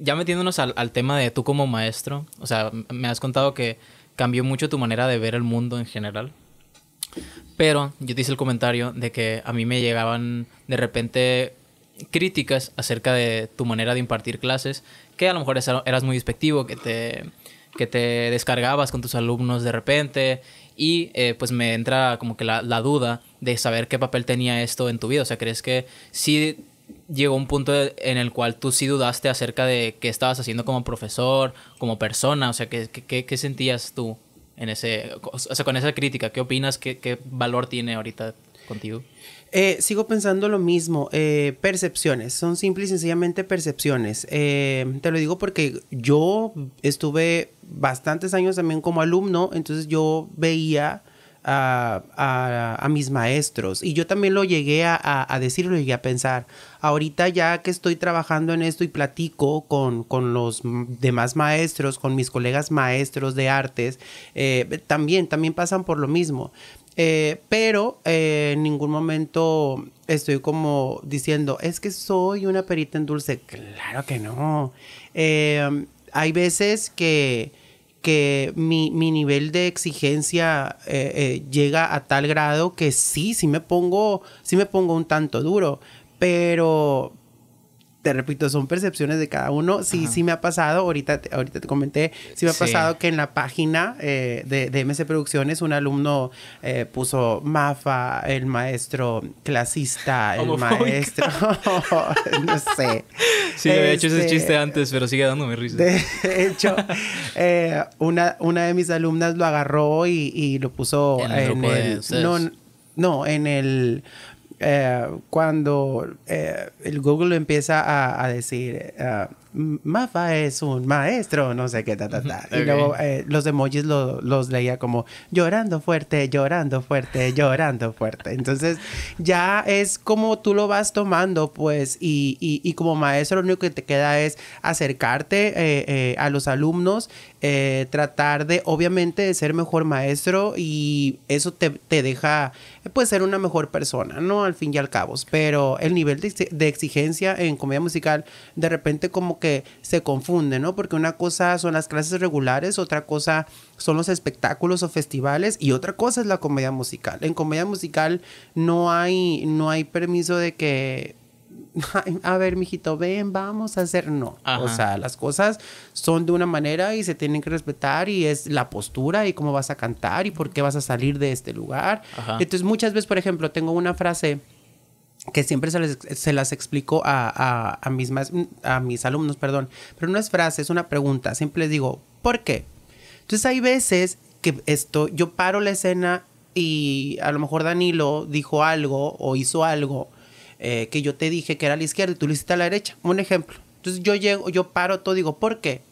ya metiéndonos al, tema de tú como maestro, o sea, me has contado que cambió mucho tu manera de ver el mundo en general. Pero yo te hice el comentario de que a mí me llegaban de repente críticas acerca de tu manera de impartir clases, que a lo mejor eras muy despectivo, que te, te descargabas con tus alumnos de repente y eh, pues me entra como que la, la, duda de saber qué papel tenía esto en tu vida. O sea, ¿crees que sí llegó un punto en el cual tú sí dudaste acerca de qué estabas haciendo como profesor, como persona, o sea, ¿qué, sentías tú en ese, con esa crítica? ¿Qué opinas? ¿Qué, valor tiene ahorita contigo? Eh, sigo pensando lo mismo, eh, percepciones, son simple y sencillamente percepciones. Eh, te lo digo porque yo estuve bastantes años también como alumno, entonces yo veía a, mis maestros. Y yo también lo llegué a, a, decir, llegué a pensar. Ahorita ya que estoy trabajando en esto y platico con, los demás maestros, con mis colegas maestros de artes, eh, también, también pasan por lo mismo. Eh, pero eh, en ningún momento estoy como diciendo, es que soy una perita en dulce. Claro que no. hay veces que que mi, nivel de exigencia eh, eh, llega a tal grado que sí, sí me pongo, sí me pongo un tanto duro, pero, te repito, son percepciones de cada uno. Sí, sí me ha pasado, ahorita, te, ahorita te comenté, sí me ha pasado que en la página eh, de, de, MC Producciones un alumno eh, puso mafa, el maestro clasista, el maestro, no sé. Sí, había hecho ese este, chiste antes, pero sigue dándome risa. De hecho, eh, una, una de mis alumnas lo agarró y, lo puso en el... En el no, no, en el eh, cuando eh, el Google empieza a, decir, eh, Mafa es un maestro, no sé qué, ta, ta, ta. Y luego eh, los emojis los leía como llorando fuerte, llorando fuerte, llorando fuerte. Entonces ya es como tú lo vas tomando, pues, y, como maestro lo único que te queda es acercarte eh, eh, a los alumnos, tratar de, obviamente, de ser mejor maestro y eso te, deja, pues, ser una mejor persona, ¿no? Al fin y al cabo. Pero el nivel de, de exigencia en comedia musical, de repente como que se confunde, ¿no? Porque una cosa son las clases regulares, otra cosa son los espectáculos o festivales y otra cosa es la comedia musical. En comedia musical no hay, no hay permiso de que a ver, mijito, ven, vamos a hacer. No. O sea, las cosas son de una manera y se tienen que respetar y es la postura y cómo vas a cantar y por qué vas a salir de este lugar. Entonces, muchas veces, por ejemplo, tengo una frase que siempre se, les, se las explico a, mis alumnos, perdón, pero no es frase, es una pregunta, siempre les digo, ¿por qué? Entonces hay veces que esto, yo paro la escena y a lo mejor Danilo dijo algo o hizo algo eh, que yo te dije que era a la izquierda y tú lo hiciste a la derecha, un ejemplo. Entonces yo llego, yo paro todo, digo, ¿por qué?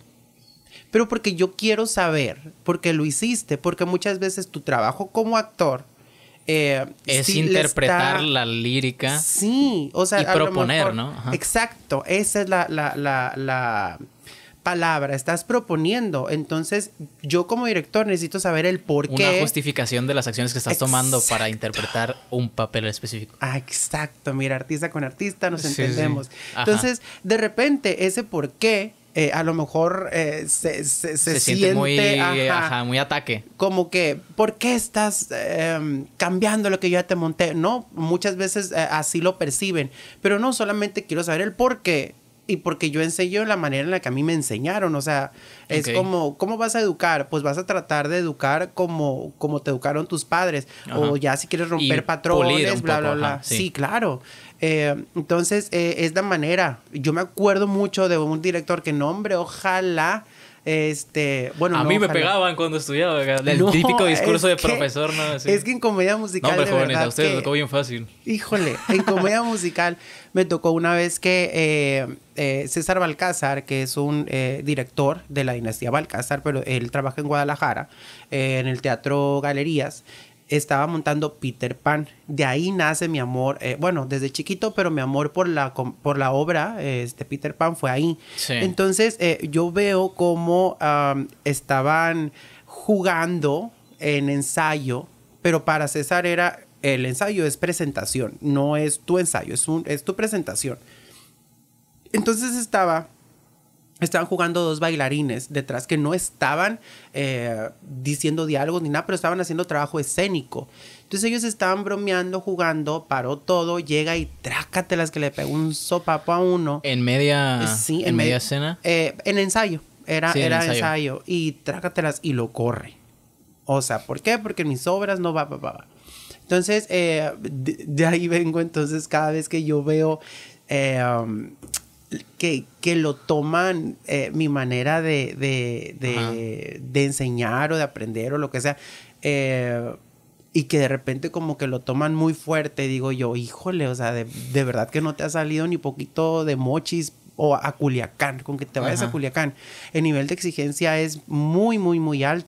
Pero porque yo quiero saber, porque lo hiciste, porque muchas veces tu trabajo como actor eh, es interpretar la lírica. Sí, o sea, y proponer, ¿no? Exacto, esa es la, palabra, estás proponiendo. Entonces, yo como director necesito saber el por qué. Una justificación de las acciones que estás tomando para interpretar un papel específico. Ah, exacto, mira, artista con artista, nos entendemos. Entonces, de repente, ese por qué eh, a lo mejor eh, se, siente, eh, muy, ataque. Como que, ¿por qué estás em, cambiando lo que yo ya te monté? No, muchas veces así lo perciben, pero no solamente quiero saber el por qué. Y porque yo enseño la manera en la que a mí me enseñaron. O sea, es como, ¿cómo vas a educar? Pues vas a tratar de educar como, como te educaron tus padres. O ya si quieres romper patrones, bla, bla, bla, sí, claro. Eh, entonces, eh, es la manera. Yo me acuerdo mucho de un director que nombre, ojalá. Este, bueno, a mí me pegaban cuando estudiaba. El típico discurso de profesor, ¿no? Es que en comedia musical. Hombre, a ustedes tocó bien fácil. Híjole, en comedia musical me tocó una vez que eh, eh, César Balcázar, que es un director de la dinastía Balcázar, pero él trabaja en Guadalajara, en el Teatro Galerías, estaba montando Peter Pan. De ahí nace mi amor, eh, bueno, desde chiquito, pero mi amor por la, por la obra de este, Peter Pan fue ahí. Entonces eh, yo veo cómo estaban jugando en ensayo, pero para César era, el ensayo es presentación, no es tu ensayo, es tu presentación. Entonces estaba estaban jugando dos bailarines detrás que no estaban eh, diciendo diálogos ni nada, pero estaban haciendo trabajo escénico. Entonces ellos estaban bromeando, jugando, paró todo, llega y trácatelas que le pegó un sopapo a uno. ¿En media, en, media, escena? Eh, en ensayo, era, era ensayo. Y trácatelas y lo corre. O sea, ¿por qué? Porque mis obras no va, va, Entonces, eh, de, ahí vengo, entonces cada vez que yo veo eh, um, que, que lo toman eh, mi manera de, de, de, enseñar o de aprender o lo que sea. Eh, y que de repente como que lo toman muy fuerte, digo yo, híjole, o sea, de, verdad que no te ha salido ni poquito de mochis o a Culiacán, con que te vayas a Culiacán. El nivel de exigencia es muy, muy, muy alto.